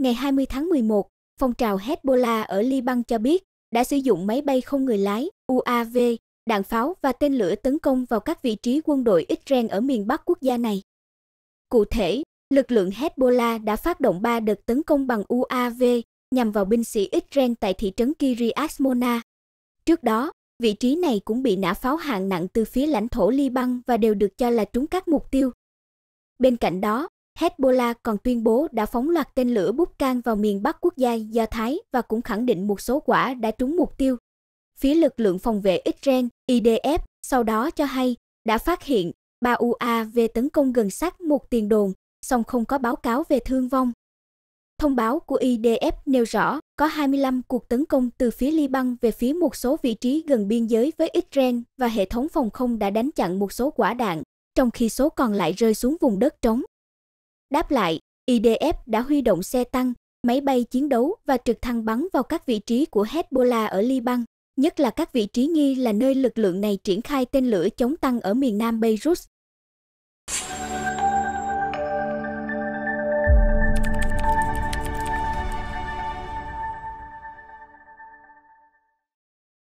Ngày 20 tháng 11, phong trào Hezbollah ở Liban cho biết đã sử dụng máy bay không người lái UAV, đạn pháo và tên lửa tấn công vào các vị trí quân đội Israel ở miền Bắc quốc gia này. Cụ thể, lực lượng Hezbollah đã phát động 3 đợt tấn công bằng UAV nhằm vào binh sĩ Israel tại thị trấn Kiryat Mona. Trước đó, vị trí này cũng bị nã pháo hạng nặng từ phía lãnh thổ Liban và đều được cho là trúng các mục tiêu. Bên cạnh đó, Hezbollah còn tuyên bố đã phóng loạt tên lửa bút can vào miền Bắc quốc gia Do Thái và cũng khẳng định một số quả đã trúng mục tiêu. Phía lực lượng phòng vệ Israel, IDF, sau đó cho hay đã phát hiện ba UAV tấn công gần sát một tiền đồn, song không có báo cáo về thương vong. Thông báo của IDF nêu rõ có 25 cuộc tấn công từ phía Liban về phía một số vị trí gần biên giới với Israel và hệ thống phòng không đã đánh chặn một số quả đạn, trong khi số còn lại rơi xuống vùng đất trống. Đáp lại, IDF đã huy động xe tăng, máy bay chiến đấu và trực thăng bắn vào các vị trí của Hezbollah ở Liban, nhất là các vị trí nghi là nơi lực lượng này triển khai tên lửa chống tăng ở miền nam Beirut,